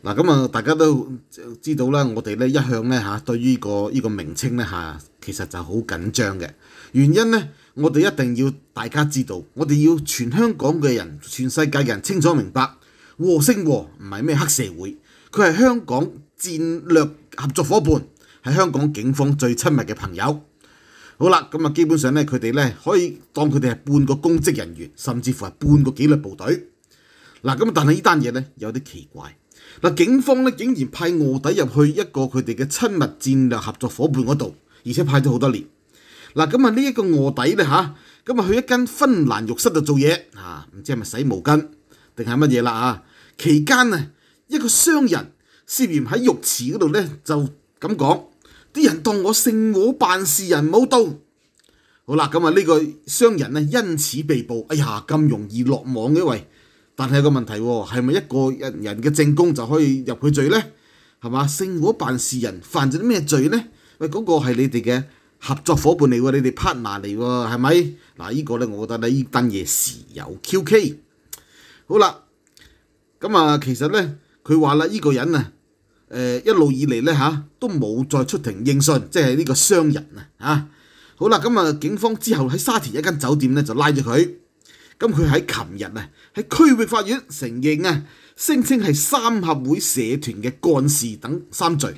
嗱咁啊！大家都知道啦，我哋咧一向咧嚇對於個依個名稱咧嚇，其實就好緊張嘅原因咧，我哋一定要大家知道，我哋要全香港嘅人、全世界嘅人清楚明白，和星和唔係咩黑社會，佢係香港戰略合作伙伴，係香港警方最親密嘅朋友。好啦，咁啊，基本上咧，佢哋咧可以當佢哋係半個公職人員，甚至乎係半個紀律部隊。嗱咁啊，但係依單嘢咧有啲奇怪。嗱，警方咧竟然派卧底入去一個佢哋嘅親密戰略合作伙伴嗰度，而且派咗好多年。嗱，咁啊呢一個卧底咧吓，咁啊去一間芬蘭浴室度做嘢啊，唔知係咪洗毛巾定係乜嘢啦啊？期間啊，一個商人涉嫌喺浴池嗰度咧就咁講，啲人當我圣母辦事人冇到。好啦，咁啊呢個商人咧因此被捕。哎呀，咁容易落網嘅喂！但係個問題喎，係咪一個人人嘅正功就可以入去罪呢？係嘛？聖火辦事人犯咗啲咩罪呢？喂，嗰個係你哋嘅合作伙伴嚟喎，你哋 partner 嚟喎，係咪？嗱，依個咧，我覺得咧，依鄧爺時有蹊 k 好啦，咁啊，其實咧，佢話啦，依個人啊，誒一路以嚟咧嚇都冇再出庭應訊，即係呢個商人啊嚇。好啦，咁啊，警方之後喺沙田一間酒店咧就拉咗佢。咁佢喺琴日啊，喺區域法院承認啊，聲稱係三合會社團嘅幹事等三罪。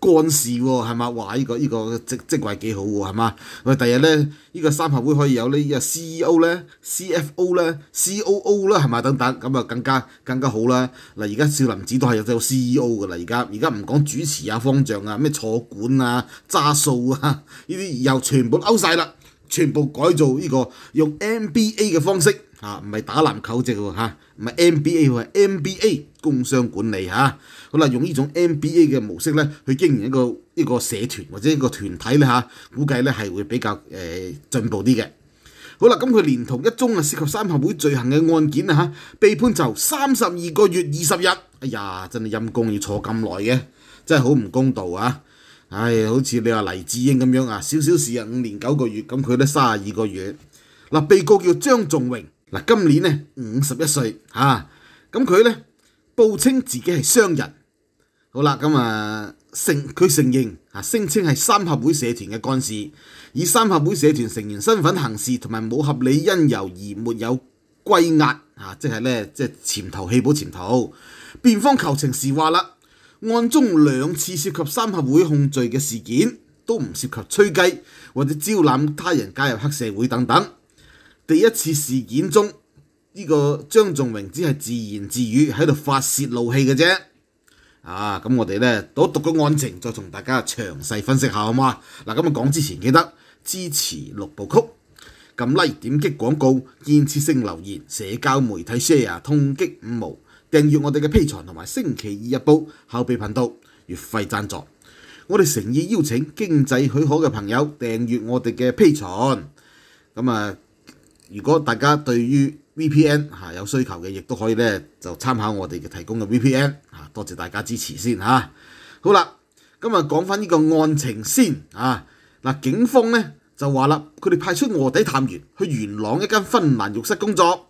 幹事喎係嘛？哇！依個依個職職位幾好喎係嘛？喂，第日咧，依個三合會可以有呢個 CEO 咧、CFO 咧、COO 啦係嘛等等，咁啊更加更加好啦。嗱，而家少林寺都係有 CEO 噶啦，而家而家唔講主持啊、方丈啊、咩坐管啊、揸數啊，呢啲又全部勾曬啦。全部改造呢個用 MBA 嘅方式嚇，唔係打籃球隻喎嚇，唔係 MBA 喎，n MBA 工商管理嚇。好啦，用呢種 MBA 嘅模式咧，去經營一個一個社團或者一個團體咧嚇，估計咧係會比較誒進步啲嘅。好啦，咁佢連同一宗啊涉及三合會罪行嘅案件啊嚇，被判囚三十二個月二十日。哎呀，真係陰公要坐咁耐嘅，真係好唔公道啊！唉，好似你話黎智英咁樣啊，少少事啊，五年九個月，咁佢都三廿二個月。嗱，被告叫張仲榮，嗱，今年咧五十一歲嚇，咁佢咧報稱自己係商人。好啦，咁啊承佢承認啊，聲稱係三合會社團嘅幹事，以三合會社團成員身份行事，同埋冇合理因由而沒有歸押啊，即係咧即係潛逃棄保潛逃。辯方求情時話啦。案中兩次涉及三合會控罪嘅事件，都唔涉及吹雞或者招攬他人加入黑社會等等。第一次事件中，呢個張仲榮只係自言自語喺度發泄怒氣嘅啫。啊，咁我哋咧都讀個案情，再同大家詳細分析下好嘛？嗱，咁啊講之前記得支持六部曲，撳 Like、點擊廣告、建設性留言、社交媒體 share、通擊五毛。订阅我哋嘅披财同埋星期二日报后备频道月费赞助，我哋诚意邀请经济许可嘅朋友订阅我哋嘅披财。咁啊，如果大家对于 VPN 吓有需求嘅，亦都可以咧就参考我哋嘅提供嘅 VPN。吓，多谢大家支持先吓。好啦，咁啊讲翻呢个案情先啊。嗱，警方咧就话啦，佢哋派出卧底探员去元朗一间芬兰浴室工作。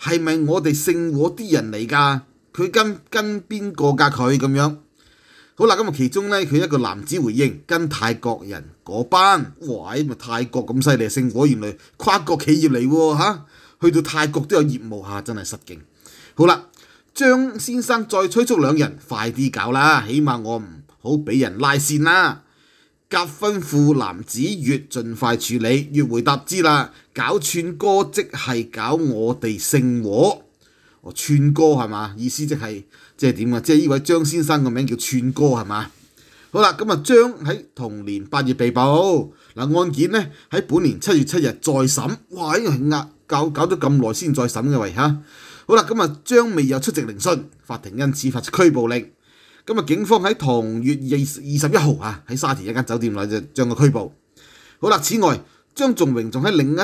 系咪我哋聖和啲人嚟噶？佢跟跟邊個㗎？佢咁樣好啦，咁啊其中咧，佢一個男子回應，跟泰國人嗰班喂，咪泰國咁犀利，聖和原來跨國企業嚟喎嚇，去到泰國都有業務嚇，真係失敬。好啦，張先生再催促兩人快啲搞啦，起碼我唔好俾人拉線啦。甲分咐男子越盡快處理越回答知啦，搞串哥即係搞我哋性和。哦串哥係嘛？意思即係即係點啊？即係呢位張先生個名叫串哥係嘛？好啦，咁啊張喺同年八月被捕，嗱案件咧喺本年七月七日再審，哇呢個係壓搞搞咗咁耐先再審嘅喂吓，好啦，咁啊張未有出席聆訊，法庭因此發拘捕令。咁啊，警方喺同月二二十一號啊，喺沙田一間酒店內就將佢拘捕。好啦，此外，張仲榮仲喺另一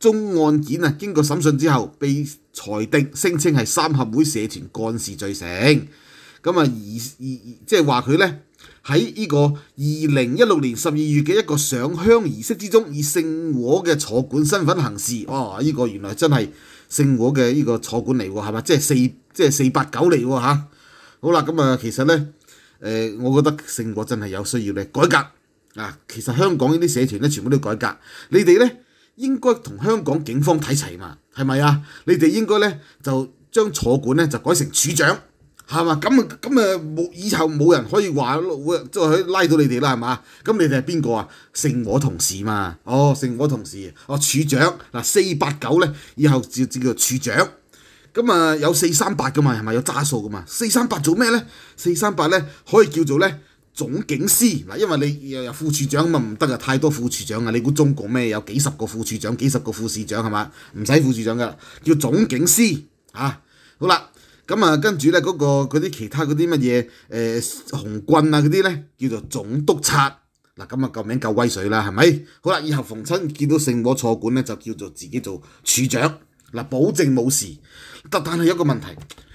宗案件啊，經過審訊之後被裁定，聲稱係三合會社團幹事罪成。咁啊，而而即係話佢咧喺呢個二零一六年十二月嘅一個上香儀式之中，以聖和嘅坐管身份行事。哇！呢個原來真係聖和嘅呢個坐管嚟喎，係嘛？即係四即係四八九嚟喎嚇。好啦，咁啊，其實咧，誒，我覺得聖和真係有需要咧改革啊！其實香港呢啲社團咧，全部都改革。你哋咧應該同香港警方睇齊嘛？係咪啊？你哋應該咧就將坐管咧就改成處長，係嘛？咁啊咁啊，以後冇人可以話會即係拉到你哋啦，係嘛？咁你哋係邊個啊？聖我同事嘛？哦，聖我同事，哦，處長嗱，四八九咧，以後就叫處長。咁啊，有四三八噶嘛，係咪有揸數噶嘛？四三八做咩咧？四三八咧可以叫做咧總警司嗱，因為你又有副處長咁啊，唔得啊，太多副處長啊！你估中國咩？有幾十個副處長，幾十個副市長係嘛？唔使副處長噶，叫總警司啊！好啦，咁啊，跟住咧嗰個嗰啲其他嗰啲乜嘢誒紅軍啊嗰啲咧，叫做總督察嗱。咁啊夠名夠威水啦，係咪？好啦，以後逢親見到聖火錯管咧，就叫做自己做處長。嗱，保證冇事。但但係有個問題，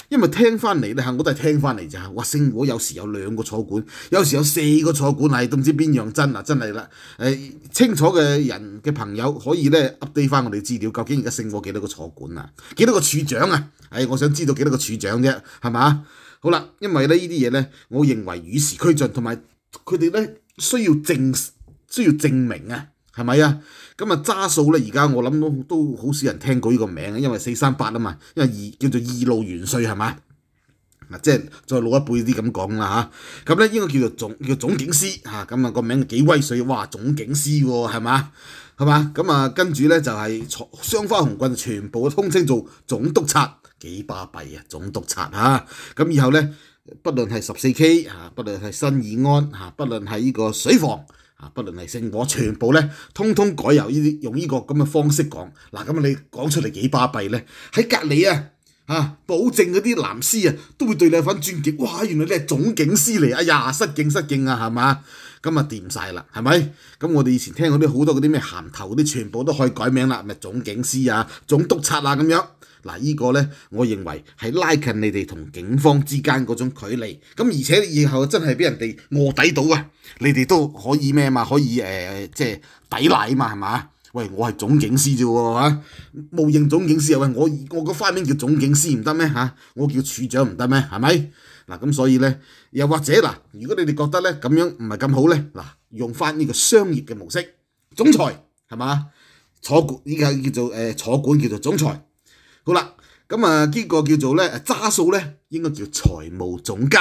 因為聽翻嚟咧嚇，我都係聽翻嚟就係話，星果有時有兩個坐管，有時有四個坐管，係都唔知邊樣真。啊，真係啦，誒清楚嘅人嘅朋友可以咧 update 翻我哋資料，究竟而家星果幾多個坐管啊？幾多個處長啊？誒，我想知道幾多個處長啫，係嘛？好啦，因為咧呢啲嘢咧，我認為與時俱進，同埋佢哋咧需要證需要證明啊。係咪啊？咁啊，揸數咧，而家我諗都都好少人聽過呢個名啊，因為四三八啊嘛，因為二叫做二路元帥係咪？啊，即係再老一輩啲咁講啦嚇。咁咧應該叫做總叫總警司嚇。咁啊個名幾威水哇，總警司喎係嘛係嘛。咁啊跟住咧就係雙花紅棍全部通稱做總督察，幾巴閉啊總督察嚇。咁以後咧，不論係十四 K 嚇，不論係新義安嚇，不論係呢個水防。啊！不論係剩我，全部咧，通通改由呢啲用呢個咁嘅方式講。嗱，咁你講出嚟幾巴閉咧？喺隔離啊，啊！保證嗰啲藍絲啊，都會對你有份尊敬。哇！原來你係總警司嚟，哎呀失敬失敬啊，係嘛？咁啊掂晒啦，係咪？咁我哋以前聽嗰啲好多嗰啲咩鹹頭嗰啲，全部都可以改名啦，咪總警司啊、總督察啊咁樣。嗱，依個咧，我認為係拉近你哋同警方之間嗰種距離。咁而且以後真係俾人哋卧底到啊，你哋都可以咩嘛？可以誒，即係抵賴啊嘛，係嘛？喂，我係總警司啫喎，嚇！無形總警司啊喂，我我個花名叫總警司唔得咩嚇？我叫處長唔得咩？係咪？嗱咁所以咧，又或者嗱，如果你哋覺得咧咁樣唔係咁好咧，嗱，用翻呢個商業嘅模式，總裁係嘛？坐管依家叫做誒坐管叫做總裁。好啦，咁啊，呢个叫做咧，揸数咧，应该叫财务总监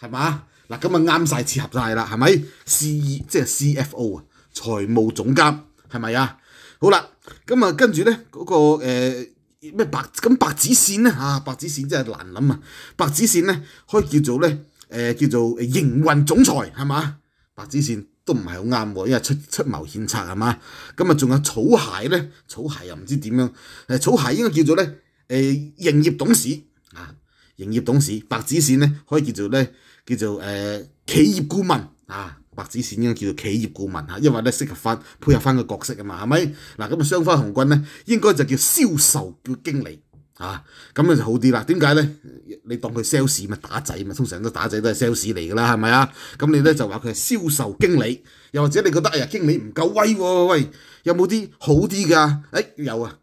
系嘛？嗱，咁啊，啱晒，切合晒啦，系咪？C E 即系 C F O 啊，财务总监系咪啊？好啦，咁啊，跟住咧嗰个诶咩白咁白纸线咧吓，白纸线真系难谂啊！白纸线咧可以叫做咧诶，叫做营运总裁系嘛？白纸线。都唔係好啱喎，因為出出謀獻策係嘛，咁啊仲有草鞋咧，草鞋又唔知點樣，誒草鞋應該叫做咧誒營業董事啊，營業董事白紙線咧可以叫做咧叫做誒企業顧問啊，白紙線應該叫做企業顧問嚇，因為咧適合翻配合翻個角色啊嘛，係咪？嗱咁啊雙方紅軍咧應該就叫銷售叫經理。啊，咁就好啲啦。點解咧？你當佢 sales 咪打仔嘛？通常都打仔都係 sales 嚟㗎啦，係咪啊？咁你咧就話佢係銷售經理，又或者你覺得哎呀經理唔夠威喎？喂，有冇啲好啲㗎？誒有啊，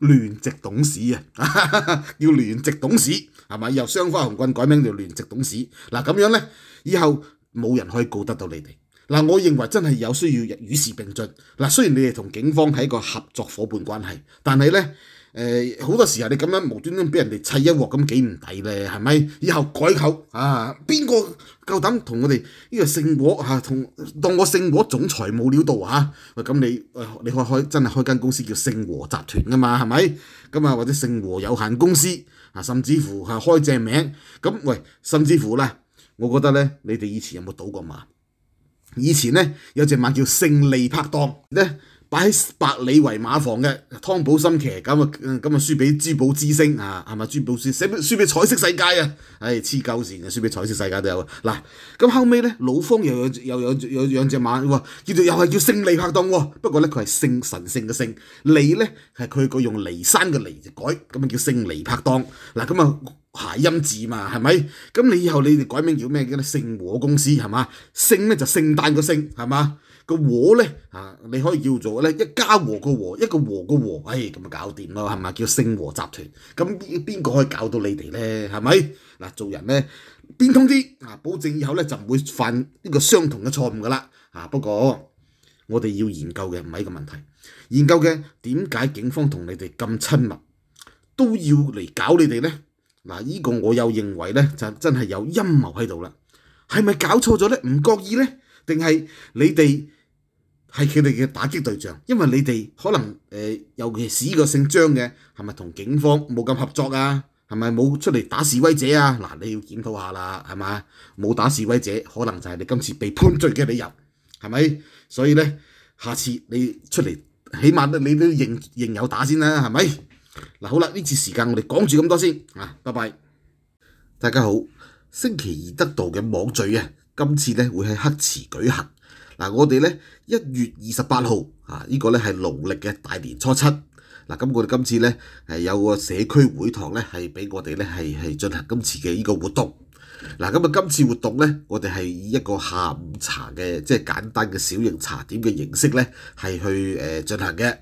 聯席董事啊，要 聯席董事係咪？由雙花紅棍改名做聯席董事。嗱咁樣咧，以後冇人可以告得到你哋。嗱，我認為真係有需要與時並進。嗱，雖然你哋同警方係一個合作伙伴關係，但係咧。誒好多時候你咁樣無端端俾人哋砌一鑊咁幾唔抵咧，係咪？以後改口啊，邊個夠膽同我哋呢個盛和嚇同當我盛和總裁冇料到嚇？喂，咁你誒你以開真係開間公司叫盛和集團噶嘛，係咪？咁啊，或者盛和有限公司啊，甚至乎係開正名咁喂，甚至乎咧，我覺得咧，你哋以前有冇賭過萬？以前咧有隻萬叫勝利拍檔咧。擺喺百里圍馬房嘅湯寶森騎，咁啊咁啊輸俾珠寶之星啊，係咪珠寶輸，輸俾輸俾彩色世界啊！唉，黐鳩線啊，輸俾彩色世界都有嗱，咁後尾咧，老方又有又有有兩隻馬喎，叫做又係叫勝利拍檔喎。不過咧，佢係勝神聖嘅勝利咧，係佢個用離山嘅離改，咁啊叫勝利拍檔。嗱，咁啊谐音字嘛，係咪？咁你以後你哋改名叫咩嘅咧？聖和公司係嘛？聖咧就聖誕嘅聖係嘛？個和咧啊，你可以叫做咧一家和個和，一個和個和，唉咁咪搞掂咯，係咪？叫星和集團，咁邊個可以搞到你哋咧？係咪？嗱，做人咧邊通啲啊？保證以後咧就唔會犯呢個相同嘅錯誤噶啦。啊，不過我哋要研究嘅唔係個問題，研究嘅點解警方同你哋咁親密都要嚟搞你哋咧？嗱，依個我又認為咧就真係有陰謀喺度啦。係咪搞錯咗咧？唔覺意咧？定系你哋系佢哋嘅打击对象，因为你哋可能诶，尤其是呢个姓张嘅，系咪同警方冇咁合作啊？系咪冇出嚟打示威者啊？嗱，你要检讨下啦，系嘛？冇打示威者，可能就系你今次被判罪嘅理由，系咪？所以咧，下次你出嚟，起码你都認应有打先啦，系咪？嗱，好啦，呢次时间我哋讲住咁多先，啊，拜拜！大家好，星期二得到嘅网罪啊！今次咧會喺黑池舉行嗱，我哋咧一月二十八號啊，呢個咧係農历嘅大年初七嗱。咁我哋今次咧系有個社區會堂咧，係俾我哋咧係系進行今次嘅呢個活動嗱。咁啊，今次活動咧，我哋係以一個下午茶嘅即係簡單嘅小型茶點嘅形式咧，係去诶進行嘅。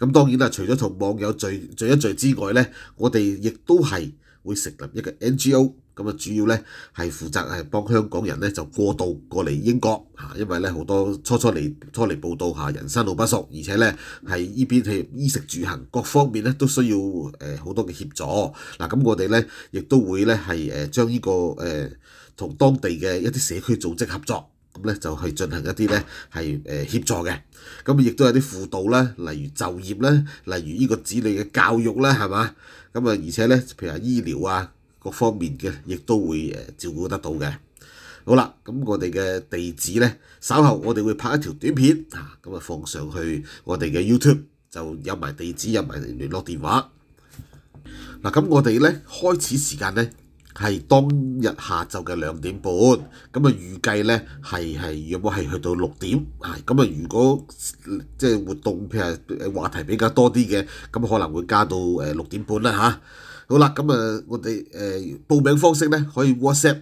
咁當然啦，除咗同網友聚聚一聚之外咧，我哋亦都係。會成立一個 NGO，咁啊主要咧係負責係幫香港人咧就過渡過嚟英國嚇，因為咧好多初初嚟初嚟報道嚇，人生路不熟，而且咧係依邊係衣食住行各方面咧都需要誒好多嘅協助。嗱，咁我哋咧亦都會咧係誒將呢個誒同當地嘅一啲社區組織合作。咁咧就去進行一啲咧係誒協助嘅，咁亦都有啲輔導啦，例如就業啦，例如呢個子女嘅教育啦，係嘛？咁啊而且咧，譬如醫療啊各方面嘅，亦都會照顧得到嘅。好啦，咁我哋嘅地址咧，稍後我哋會拍一條短片啊，咁啊放上去我哋嘅 YouTube 就有埋地址，有埋聯絡電話。嗱，咁我哋咧開始時間咧。係當日下晝嘅兩點半，咁啊預計咧係係有冇係去到六點啊？咁啊如果即係活動譬如話題比較多啲嘅，咁可能會加到誒六點半啦嚇。好啦，咁啊我哋誒報名方式咧可以 WhatsApp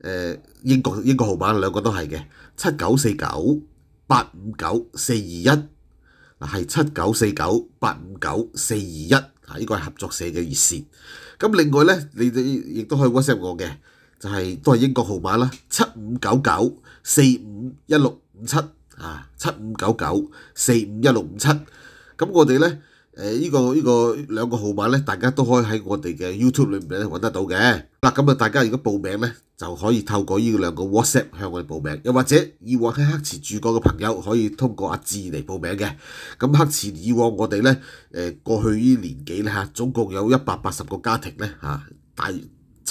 誒英國英國號碼兩個都係嘅七九四九八五九四二一系係七九四九八五九四二一啊，呢個係合作社嘅熱線。咁另外咧，你哋亦都可以 WhatsApp 我嘅，就係都係英國號碼啦，七五九九四五一六五七啊，七五九九四五一六五七，咁我哋咧。誒依個依個兩個號碼咧，大家都可以喺我哋嘅 YouTube 裏面揾得到嘅。嗱，咁啊，大家如果報名咧，就可以透過依兩個 WhatsApp 向我哋報名。又或者以往喺黑池住過嘅朋友，可以通過阿志嚟報名嘅。咁黑池以往我哋咧，誒過去依年幾咧嚇，總共有一百八十個家庭咧嚇，大。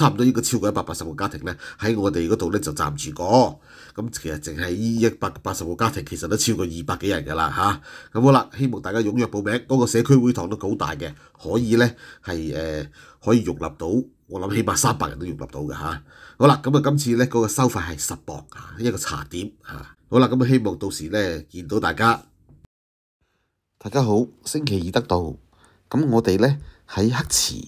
差唔多依個超過一百八十個家庭咧，喺我哋嗰度咧就暫住過。咁，其實淨係依一百八十個家庭，其實都超過二百幾人㗎啦嚇。咁好啦，希望大家踴躍報名，嗰個社區會堂都好大嘅，可以咧係誒可以容納到，我諗起碼三百人都容納到嘅嚇。好啦，咁啊今次咧嗰個收費係十磅啊，一個茶點嚇。好啦，咁啊希望到時咧見到大家，大家好，星期二得到咁，我哋咧喺黑池。